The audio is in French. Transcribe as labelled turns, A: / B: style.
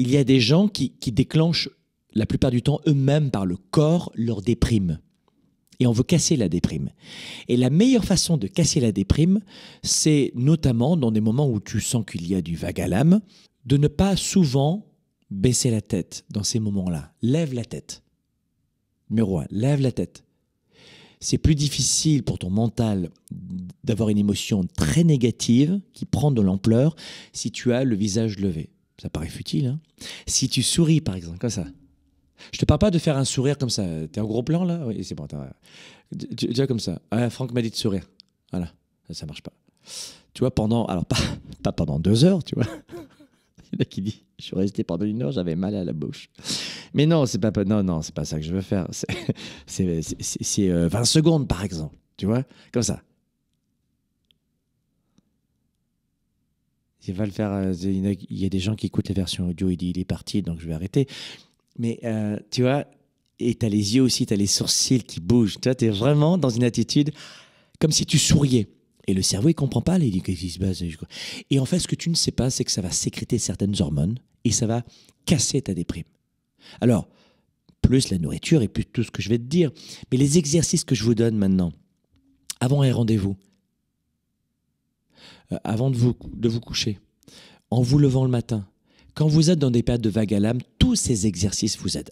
A: il y a des gens qui, déclenchent la plupart du temps eux-mêmes par le corps leur déprime. Et on veut casser la déprime. Et la meilleure façon de casser la déprime, c'est notamment dans des moments où tu sens qu'il y a du vague à l'âme, de ne pas souvent baisser la tête dans ces moments-là. Lève la tête. Numéro un, lève la tête. C'est plus difficile pour ton mental d'avoir une émotion très négative qui prend de l'ampleur si tu as le visage levé ça paraît futile. Hein si tu souris, par exemple, comme ça. Je te parle pas de faire un sourire comme ça. Tu es en gros plan là Oui, c'est bon. Déjà comme ça. Ah, Franck m'a dit de sourire. Voilà, ça, ne marche pas. Tu vois, pendant, alors pas, pas pendant deux heures, tu vois. Il y en a qui dit, je suis resté pendant une heure, j'avais mal à la bouche. Mais non, c'est pas, non, non, c'est pas ça que je veux faire. c'est, 20 euh, secondes par exemple, tu vois, comme ça. Euh, il va le faire. Il y a des gens qui écoutent la version audio, il dit il est parti, donc je vais arrêter. Mais euh, tu vois, et tu as les yeux aussi, tu as les sourcils qui bougent. Tu es vraiment dans une attitude comme si tu souriais. Et le cerveau, il comprend pas. Il dit qui se passe Et en fait, ce que tu ne sais pas, c'est que ça va sécréter certaines hormones et ça va casser ta déprime. Alors, plus la nourriture et plus tout ce que je vais te dire. Mais les exercices que je vous donne maintenant, avant un rendez-vous, euh, avant de vous, de vous coucher, en vous levant le matin, quand vous êtes dans des périodes de vague à l'âme, tous ces exercices vous aident.